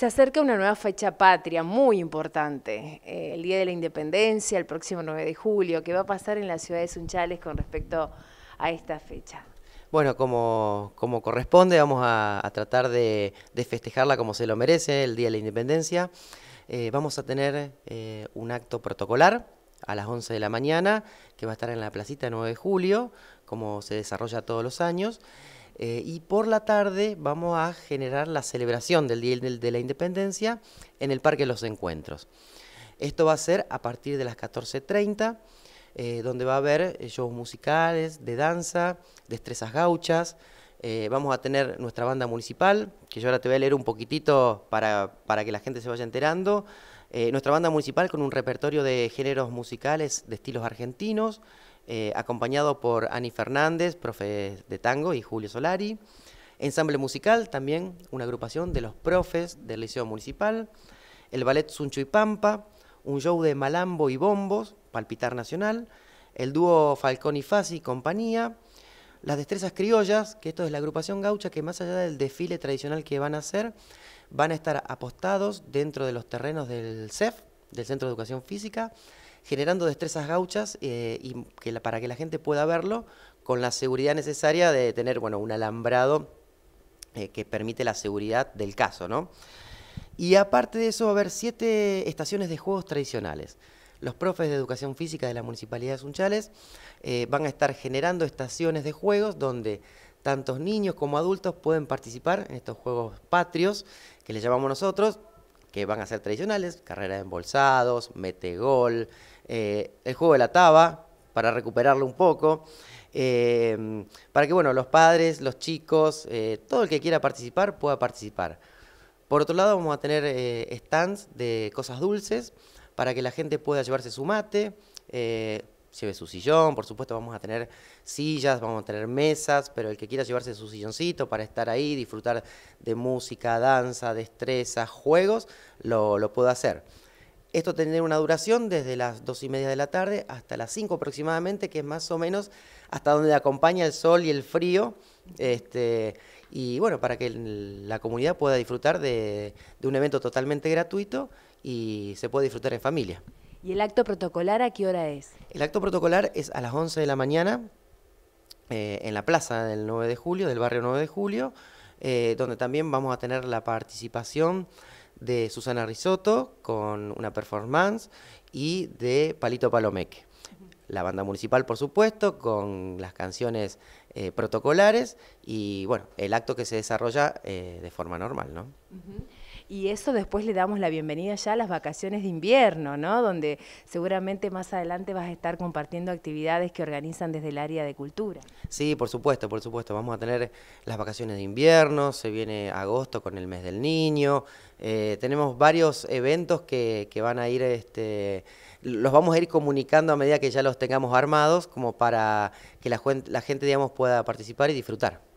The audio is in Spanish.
Se acerca una nueva fecha patria muy importante, eh, el Día de la Independencia, el próximo 9 de julio. ¿Qué va a pasar en la ciudad de Sunchales con respecto a esta fecha? Bueno, como, corresponde, vamos a, tratar de, festejarla como se lo merece, el Día de la Independencia. Eh, vamos a tener eh, un acto protocolar a las 11 de la mañana, que va a estar en la placita 9 de julio, como se desarrolla todos los años. Eh, y por la tarde vamos a generar la celebración del Día de la Independencia en el Parque de los Encuentros. Esto va a ser a partir de las 14.30, eh, donde va a haber eh, shows musicales, de danza, destrezas gauchas. vamos a tener nuestra banda municipal, que yo ahora te voy a leer un poquitito para, que la gente se vaya enterando. nuestra banda municipal con un repertorio de géneros musicales de estilos argentinos, eh, acompañado por Ani Fernández, profe de tango, y Julio Solari. Ensamble musical, también una agrupación de los profes del Liceo Municipal. El ballet Suncho y Pampa, un show de malambo y bombos, Palpitar Nacional. El dúo Falcón y Fasi, compañía. Las destrezas criollas, que esto es la agrupación gaucha, que más allá del desfile tradicional que van a hacer, van a estar apostados dentro de los terrenos del CEF, del Centro de Educación Física, generando destrezas gauchas eh, y que para que la gente pueda verlo con la seguridad necesaria de tener bueno, un alambrado eh, que permite la seguridad del caso. ¿no? Y aparte de eso va a haber siete estaciones de juegos tradicionales. Los profes de educación física de la Municipalidad de Sunchales eh, van a estar generando estaciones de juegos donde tantos niños como adultos pueden participar en estos juegos patrios que le llamamos nosotros, que van a ser tradicionales, carrera de embolsados, mete gol, eh, el juego de la taba, para recuperarlo un poco, eh, para que bueno, los padres, los chicos, eh, todo el que quiera participar pueda participar. Por otro lado vamos a tener stands de cosas dulces para que la gente pueda llevarse su mate, lleve su sillón, por supuesto vamos a tener sillas, vamos a tener mesas, pero el que quiera llevarse su silloncito para estar ahí, disfrutar de música, danza, destreza, juegos, lo, lo puede hacer. Esto tendrá una duración desde las dos y media de la tarde hasta las 5 aproximadamente, que es más o menos hasta donde acompaña el sol y el frío. Este, y bueno, para que la comunidad pueda disfrutar de, de un evento totalmente gratuito y se pueda disfrutar en familia. ¿Y el acto protocolar a qué hora es? El acto protocolar es a las 11 de la mañana eh, en la plaza del 9 de julio, del barrio 9 de julio, eh, donde también vamos a tener la participación de Susana Risotto con una performance y de Palito Palomeque. La banda municipal, por supuesto, con las canciones eh, protocolares y, bueno, el acto que se desarrolla de forma normal, ¿no? Y eso después le damos la bienvenida ya a las vacaciones de invierno, ¿no? Donde seguramente más adelante vas a estar compartiendo actividades que organizan desde el área de cultura. Sí, por supuesto, por supuesto. Vamos a tener las vacaciones de invierno, se viene agosto con el mes del niño. Eh, tenemos varios eventos que, que van a ir este, los vamos a ir comunicando a medida que ya los tengamos armados, como para que la, la gente digamos, pueda participar y disfrutar.